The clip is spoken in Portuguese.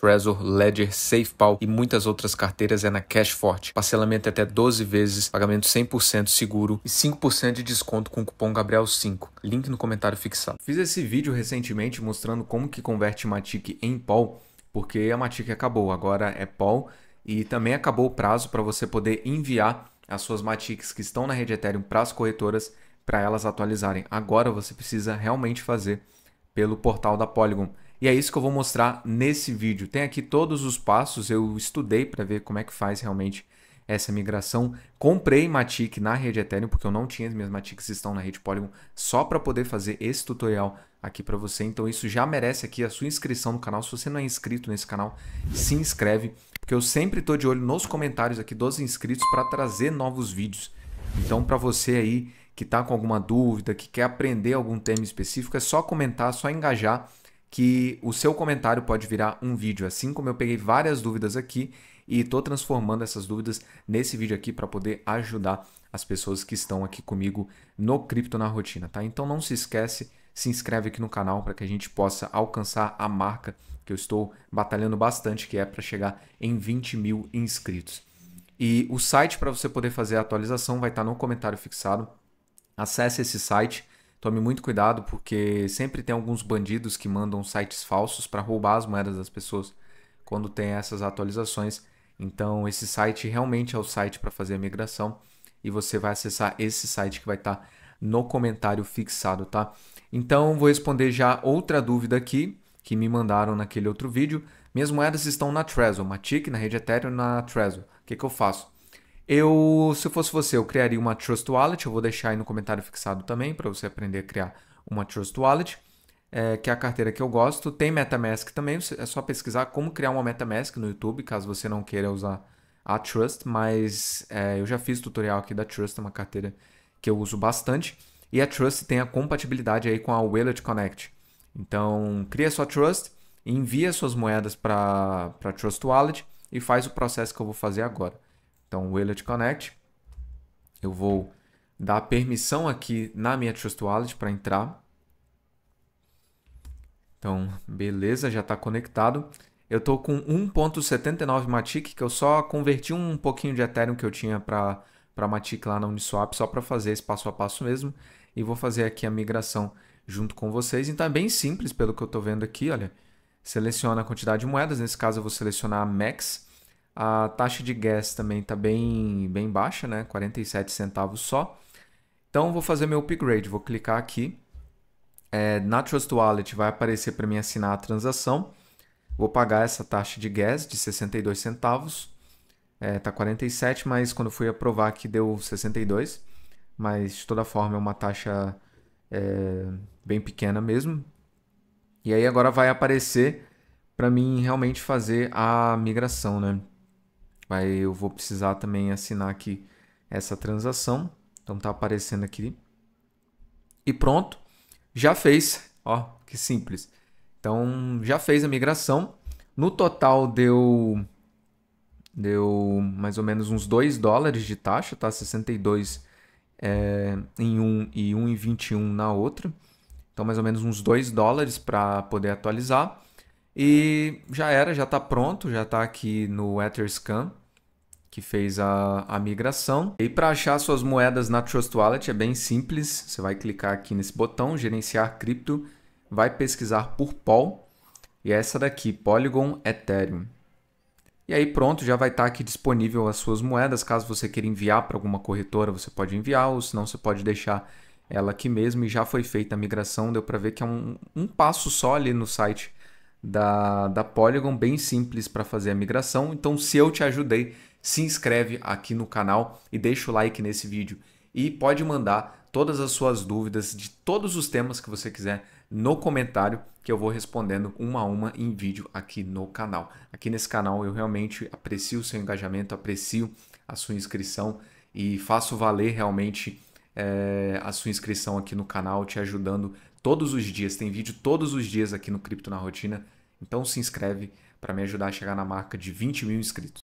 Trezor, Ledger, SafePal e muitas outras carteiras é na CashFort. Parcelamento é até 12 vezes, pagamento 100% seguro e 5% de desconto com o cupom Gabriel5. Link no comentário fixado. Fiz esse vídeo recentemente mostrando como que converte Matic em Pol, porque a Matic acabou, agora é Pol e também acabou o prazo para você poder enviar as suas Matics que estão na rede Ethereum para as corretoras para elas atualizarem. Agora você precisa realmente fazer pelo portal da Polygon. E é isso que eu vou mostrar nesse vídeo. Tem aqui todos os passos, eu estudei para ver como é que faz realmente essa migração. Comprei Matic na rede Ethereum, porque eu não tinha, as minhas Matics estão na rede Polygon, só para poder fazer esse tutorial aqui para você. Então isso já merece aqui a sua inscrição no canal. Se você não é inscrito nesse canal, se inscreve, porque eu sempre estou de olho nos comentários aqui dos inscritos para trazer novos vídeos. Então para você aí que está com alguma dúvida, que quer aprender algum tema específico, é só comentar, só engajar que o seu comentário pode virar um vídeo, assim como eu peguei várias dúvidas aqui e estou transformando essas dúvidas nesse vídeo aqui para poder ajudar as pessoas que estão aqui comigo no Cripto na Rotina, tá? Então não se esquece, se inscreve aqui no canal para que a gente possa alcançar a marca que eu estou batalhando bastante, que é para chegar em 20 mil inscritos. E o site para você poder fazer a atualização vai estar tá no comentário fixado. Acesse esse site, Tome muito cuidado porque sempre tem alguns bandidos que mandam sites falsos para roubar as moedas das pessoas quando tem essas atualizações. Então esse site realmente é o site para fazer a migração e você vai acessar esse site que vai estar tá no comentário fixado, tá? Então vou responder já outra dúvida aqui que me mandaram naquele outro vídeo. Minhas moedas estão na Trezor, Matic, na rede Ethereum, na Trezor. O que, que eu faço? Eu, se fosse você, eu criaria uma Trust Wallet. Eu vou deixar aí no comentário fixado também para você aprender a criar uma Trust Wallet, é, que é a carteira que eu gosto. Tem MetaMask também. É só pesquisar como criar uma MetaMask no YouTube, caso você não queira usar a Trust. Mas é, eu já fiz tutorial aqui da Trust, é uma carteira que eu uso bastante. E a Trust tem a compatibilidade aí com a Wallet Connect. Então, cria sua Trust, envia suas moedas para a Trust Wallet e faz o processo que eu vou fazer agora. Então, o Wallet Connect, eu vou dar permissão aqui na minha Trust Wallet para entrar. Então, beleza, já está conectado. Eu estou com 1.79 Matic, que eu só converti um pouquinho de Ethereum que eu tinha para Matic lá na Uniswap, só para fazer esse passo a passo mesmo. E vou fazer aqui a migração junto com vocês. Então é bem simples pelo que eu estou vendo aqui, olha. Seleciona a quantidade de moedas, nesse caso eu vou selecionar a Max. A taxa de gas também está bem, bem baixa, né? 47 centavos só. Então vou fazer meu upgrade, vou clicar aqui. É, na Trust Wallet vai aparecer para mim assinar a transação. Vou pagar essa taxa de gas de 62 centavos. É, tá 47, mas quando fui aprovar aqui deu 62. Mas de toda forma é uma taxa é, bem pequena mesmo. E aí agora vai aparecer para mim realmente fazer a migração, né? Vai, eu vou precisar também assinar aqui essa transação. Então tá aparecendo aqui. E pronto, já fez. Ó, que simples. Então já fez a migração. No total deu deu mais ou menos uns 2 dólares de taxa, tá? 62 é, em um e 1,21 na outra. Então mais ou menos uns 2 dólares para poder atualizar. E já era, já está pronto, já está aqui no Etherscan, que fez a, a migração. E para achar suas moedas na Trust Wallet é bem simples. Você vai clicar aqui nesse botão, gerenciar cripto, vai pesquisar por POL. E é essa daqui, Polygon Ethereum. E aí pronto, já vai estar tá aqui disponível as suas moedas. Caso você queira enviar para alguma corretora, você pode enviar, ou se não você pode deixar ela aqui mesmo. E já foi feita a migração, deu para ver que é um, um passo só ali no site da, da Polygon, bem simples para fazer a migração. Então, se eu te ajudei, se inscreve aqui no canal e deixa o like nesse vídeo. E pode mandar todas as suas dúvidas de todos os temas que você quiser no comentário, que eu vou respondendo uma a uma em vídeo aqui no canal. Aqui nesse canal eu realmente aprecio o seu engajamento, aprecio a sua inscrição e faço valer realmente é, a sua inscrição aqui no canal, te ajudando todos os dias. Tem vídeo todos os dias aqui no Cripto na Rotina. Então se inscreve para me ajudar a chegar na marca de 20 mil inscritos.